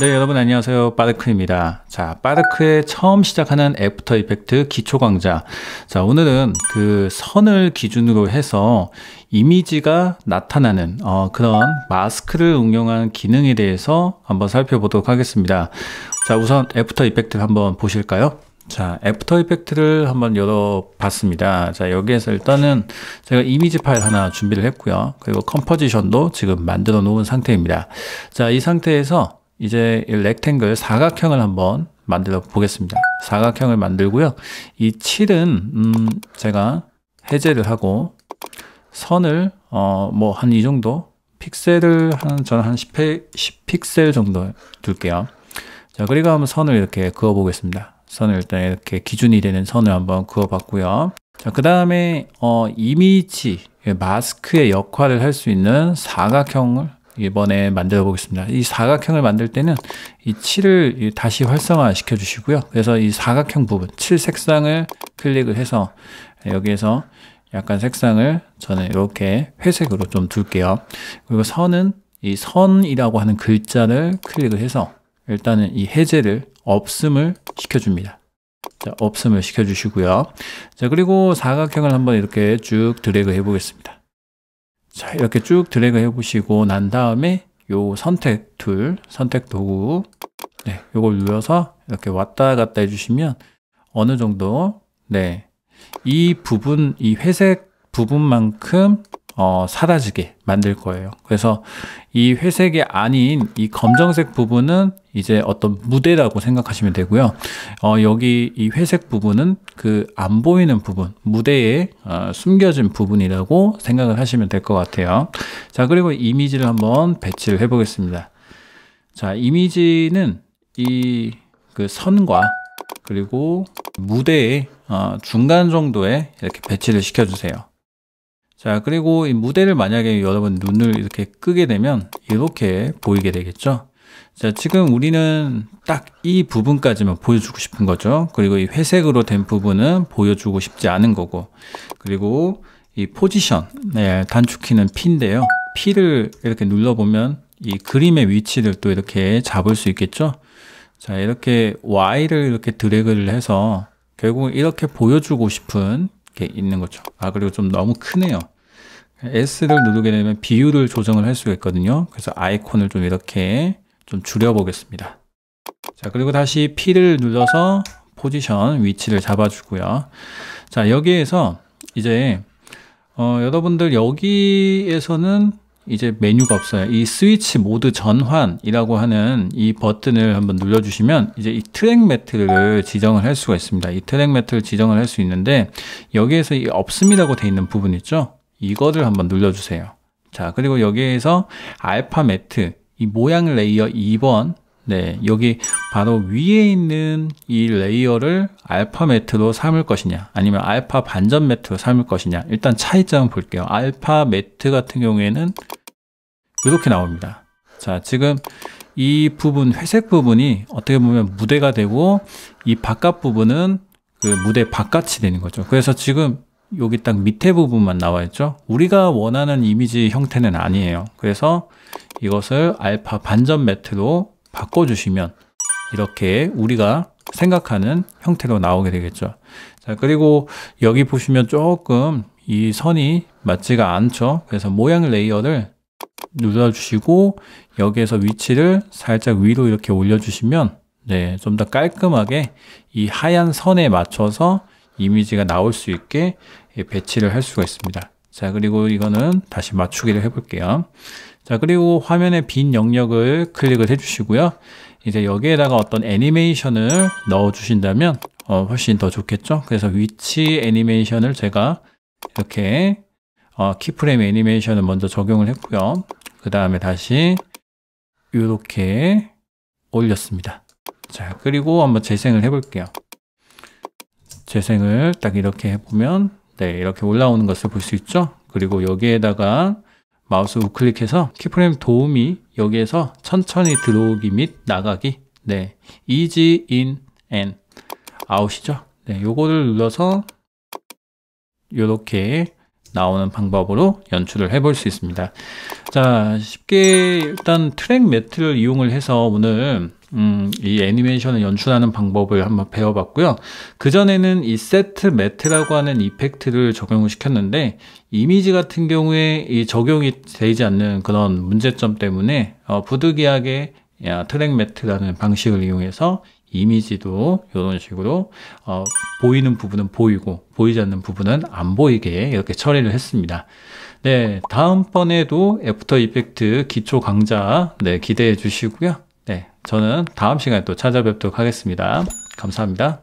네, 여러분 안녕하세요. 빠르크입니다. 자, 빠르크의 처음 시작하는 애프터 이펙트 기초 강좌. 자, 오늘은 그 선을 기준으로 해서 이미지가 나타나는 어, 그런 마스크를 응용한 기능에 대해서 한번 살펴보도록 하겠습니다. 자, 우선 애프터 이펙트를 한번 보실까요? 자, 애프터 이펙트를 한번 열어봤습니다. 자, 여기에서 일단은 제가 이미지 파일 하나 준비를 했고요. 그리고 컴포지션도 지금 만들어 놓은 상태입니다. 자, 이 상태에서 이제 렉탱글 사각형을 한번 만들어 보겠습니다. 사각형을 만들고요. 이 7은 음 제가 해제를 하고 선을 어 뭐 한 이 정도 픽셀을 한 저는 한 10, 10픽셀 정도 둘게요. 자, 그리고 한번 선을 이렇게 그어 보겠습니다. 선을 일단 이렇게 기준이 되는 선을 한번 그어 봤고요. 자, 그 다음에 어 이미지 마스크의 역할을 할 수 있는 사각형을 이번에 만들어 보겠습니다. 이 사각형을 만들 때는 이 7을 다시 활성화 시켜 주시고요. 그래서 이 사각형 부분, 7 색상을 클릭을 해서 여기에서 약간 색상을 저는 이렇게 회색으로 좀 둘게요. 그리고 선은 이 선이라고 하는 글자를 클릭을 해서 일단은 이 해제를 없음을 시켜줍니다. 자, 없음을 시켜주시고요. 자, 그리고 사각형을 한번 이렇게 쭉 드래그 해보겠습니다. 자, 이렇게 쭉 드래그 해보시고 난 다음에 요 선택 툴, 선택 도구 네, 요걸 눌러서 이렇게 왔다 갔다 해주시면 어느 정도 네, 이 부분, 이 회색 부분만큼 어, 사라지게 만들 거예요. 그래서 이 회색이 아닌 이 검정색 부분은 이제 어떤 무대라고 생각하시면 되고요. 어, 여기 이 회색 부분은 그 안 보이는 부분, 무대에 어, 숨겨진 부분이라고 생각을 하시면 될 것 같아요. 자, 그리고 이미지를 한번 배치를 해 보겠습니다. 자, 이미지는 이 그 선과 그리고 무대의 어, 중간 정도에 이렇게 배치를 시켜주세요. 자 그리고 이 무대를 만약에 여러분 눈을 이렇게 끄게 되면 이렇게 보이게 되겠죠 자 지금 우리는 딱 이 부분까지만 보여주고 싶은 거죠 그리고 이 회색으로 된 부분은 보여주고 싶지 않은 거고 그리고 이 포지션 네, 단축키는 P인데요 P를 이렇게 눌러보면 이 그림의 위치를 또 이렇게 잡을 수 있겠죠 자 이렇게 Y를 이렇게 드래그를 해서 결국 이렇게 보여주고 싶은 게 있는 거죠. 아 그리고 좀 너무 크네요. S를 누르게 되면 비율을 조정을 할 수가 있거든요. 그래서 아이콘을 좀 이렇게 좀 줄여보겠습니다. 자 그리고 다시 P를 눌러서 포지션 위치를 잡아주고요. 자 여기에서 이제 어, 여러분들 여기에서는 이제 메뉴가 없어요. 이 스위치 모드 전환이라고 하는 이 버튼을 한번 눌러주시면 이제 이 트랙 매트를 지정을 할 수가 있습니다. 이 트랙 매트를 지정을 할 수 있는데 여기에서 이 없음이라고 돼 있는 부분 있죠? 이거를 한번 눌러주세요. 자, 그리고 여기에서 알파 매트, 이 모양 레이어 2번 네, 여기 바로 위에 있는 이 레이어를 알파 매트로 삼을 것이냐, 아니면 알파 반전 매트로 삼을 것이냐. 일단 차이점 볼게요. 알파 매트 같은 경우에는 이렇게 나옵니다. 자, 지금 이 부분, 회색 부분이 어떻게 보면 무대가 되고 이 바깥 부분은 그 무대 바깥이 되는 거죠. 그래서 지금 여기 딱 밑에 부분만 나와 있죠. 우리가 원하는 이미지 형태는 아니에요. 그래서 이것을 알파 반전 매트로 바꿔주시면 이렇게 우리가 생각하는 형태로 나오게 되겠죠. 자, 그리고 여기 보시면 조금 이 선이 맞지가 않죠. 그래서 모양 레이어를 눌러주시고 여기에서 위치를 살짝 위로 이렇게 올려주시면 네, 좀 더 깔끔하게 이 하얀 선에 맞춰서 이미지가 나올 수 있게 예, 배치를 할 수가 있습니다. 자, 그리고 이거는 다시 맞추기를 해볼게요. 자, 그리고 화면의 빈 영역을 클릭을 해주시고요. 이제 여기에다가 어떤 애니메이션을 넣어주신다면 어, 훨씬 더 좋겠죠? 그래서 위치 애니메이션을 제가 이렇게 어, 키프레임 애니메이션을 먼저 적용을 했고요. 그 다음에 다시 이렇게 올렸습니다. 자, 그리고 한번 재생을 해볼게요. 재생을 딱 이렇게 해보면 네, 이렇게 올라오는 것을 볼 수 있죠? 그리고 여기에다가 마우스 우클릭해서 키프레임 도우미 여기에서 천천히 들어오기 및 나가기 네 easy in and out이죠 네 요거를 눌러서 요렇게 나오는 방법으로 연출을 해볼 수 있습니다 자 쉽게 일단 트랙 매트를 이용을 해서 오늘 음, 이 애니메이션을 연출하는 방법을 한번 배워봤고요. 그전에는 이 세트 매트라고 하는 이펙트를 적용을 시켰는데, 이미지 같은 경우에 이 적용이 되지 않는 그런 문제점 때문에, 어, 부득이하게 야, 트랙 매트라는 방식을 이용해서 이미지도 이런 식으로 어, 보이는 부분은 보이고 보이지 않는 부분은 안 보이게 이렇게 처리를 했습니다. 네, 다음번에도 애프터 이펙트 기초 강좌 네, 기대해 주시고요. 저는 다음 시간에 또 찾아뵙도록 하겠습니다. 감사합니다.